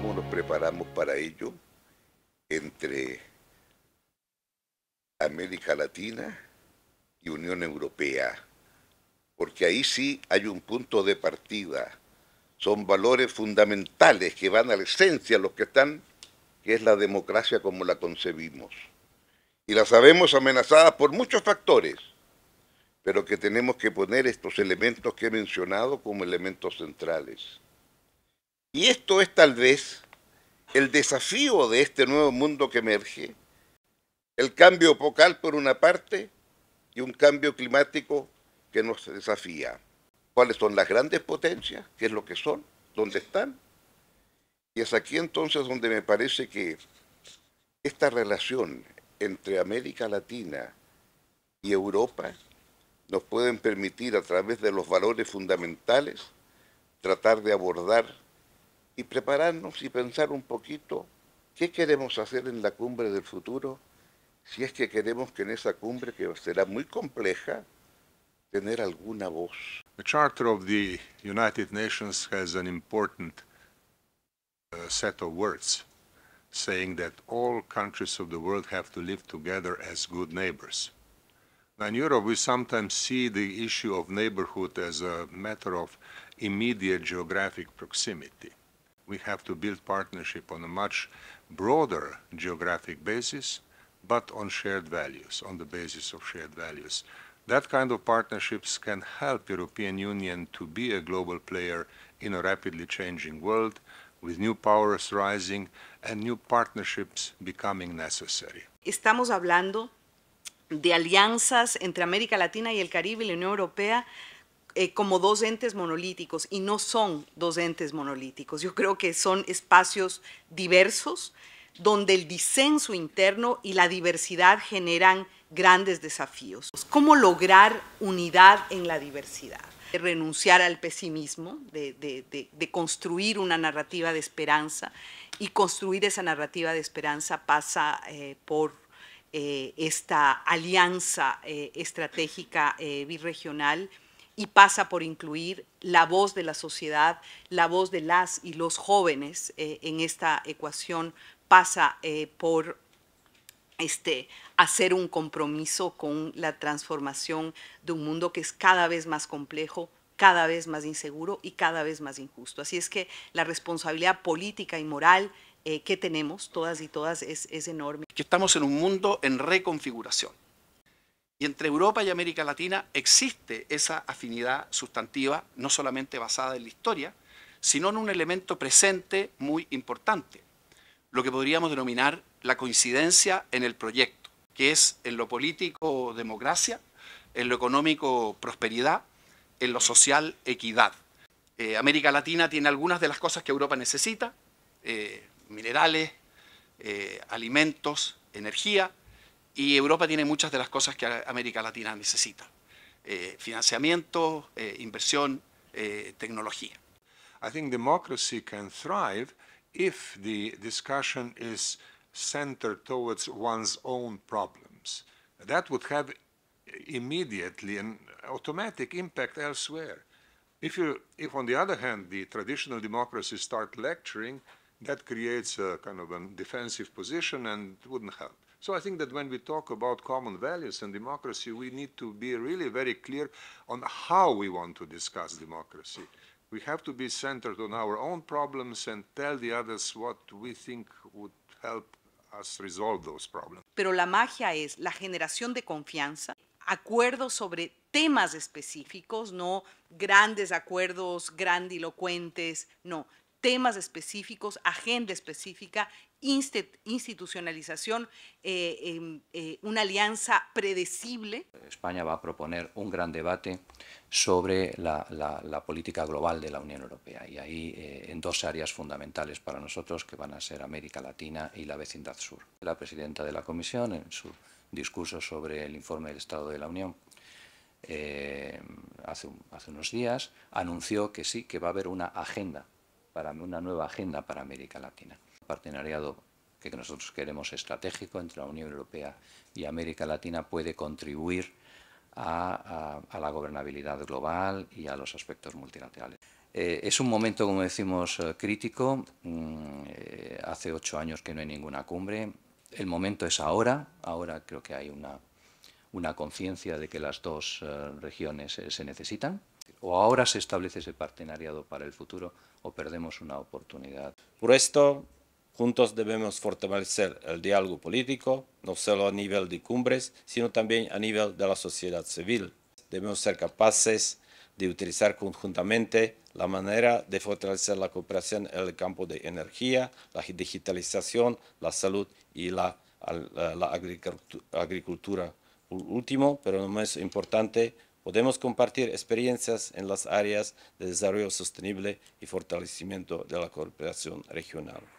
cómo nos preparamos para ello entre América Latina y Unión Europea, porque ahí sí hay un punto de partida. Son valores fundamentales que van a la esencia, los que están, que es la democracia como la concebimos. Y la sabemos amenazada por muchos factores, pero que tenemos que poner estos elementos que he mencionado como elementos centrales. Y esto es tal vez el desafío de este nuevo mundo que emerge, el cambio focal por una parte y un cambio climático que nos desafía. ¿Cuáles son las grandes potencias? ¿Qué es lo que son? ¿Dónde están? Y es aquí entonces donde me parece que esta relación entre América Latina y Europa nos pueden permitir a través de los valores fundamentales tratar de abordar y prepararnos y pensar un poquito qué queremos hacer en la cumbre del futuro, si es que queremos que en esa cumbre, que será muy compleja, tener alguna voz. The Charter of the United Nations has an important uh, set of words saying that all countries of the world have to live together as good neighbors. Now, in Europe, we sometimes see the issue of neighborhood as a matter of immediate geographic proximity we have to build partnership on a much broader geographic basis, but on shared values, on the basis of shared values. That kind of partnerships can help European Union to be a global player in a rapidly changing world with new powers rising and new partnerships becoming necessary. Estamos hablando de alianzas entre América Latina y el Caribe y la Unión Europea Eh, como dos entes monolíticos y no son dos entes monolíticos. Yo creo que son espacios diversos donde el disenso interno y la diversidad generan grandes desafíos. ¿Cómo lograr unidad en la diversidad? renunciar al pesimismo, de, construir una narrativa de esperanza y construir esa narrativa de esperanza pasa eh, por eh, esta alianza estratégica birregional y pasa por incluir la voz de la sociedad, la voz de las y los jóvenes eh, en esta ecuación, pasa eh, por este, hacer un compromiso con la transformación de un mundo que es cada vez más complejo, cada vez más inseguro y cada vez más injusto. Así es que la responsabilidad política y moral eh, que tenemos todas y todas es, enorme. estamos en un mundo en reconfiguración. Y entre Europa y América Latina existe esa afinidad sustantiva, no solamente basada en la historia, sino en un elemento presente muy importante, lo que podríamos denominar la coincidencia en el proyecto, que es en lo político democracia, en lo económico prosperidad, en lo social equidad. Eh, América Latina tiene algunas de las cosas que Europa necesita, eh, minerales, eh, alimentos, energía, Y Europa tiene muchas de las cosas que América Latina necesita. Eh, financiamiento, eh, inversión, eh, tecnología. I think democracy can thrive if the discussion is centered towards one's own problems. That would have immediately an automatic impact elsewhere. If, you, if on the other hand, the traditional democracies start lecturing, that creates a kind of a defensive position and wouldn't help. So I think that when we talk about common values and democracy, we need to be really very clear on how we want to discuss democracy. We have to be centered on our own problems and tell the others what we think would help us resolve those problems. Pero la magia es la generación de confianza, acuerdos sobre temas específicos, no grandes acuerdos grandilocuentes, no, temas específicos, agenda específica institucionalización, eh, em, eh, una alianza predecible. España va a proponer un gran debate sobre la, política global de la Unión Europea y ahí eh, en dos áreas fundamentales para nosotros que van a ser América Latina y la vecindad sur. La presidenta de la Comisión en su discurso sobre el informe del Estado de la Unión hace, hace unos días anunció que sí, que va a haber una agenda, para, una nueva agenda para América Latina partenariado que nosotros queremos estratégico entre la Unión Europea y América Latina puede contribuir a, la gobernabilidad global y a los aspectos multilaterales. Eh, es un momento, como decimos, eh, crítico. Mm, eh, hace ocho años que no hay ninguna cumbre. El momento es ahora. Ahora creo que hay una, una conciencia de que las dos regiones se necesitan. O ahora se establece ese partenariado para el futuro o perdemos una oportunidad. Por esto, Juntos debemos fortalecer el diálogo político, no solo a nivel de cumbres, sino también a nivel de la sociedad civil. Debemos ser capaces de utilizar conjuntamente la manera de fortalecer la cooperación en el campo de energía, la digitalización, la salud y la, agricultura. Por Último, pero no menos importante, podemos compartir experiencias en las áreas de desarrollo sostenible y fortalecimiento de la cooperación regional.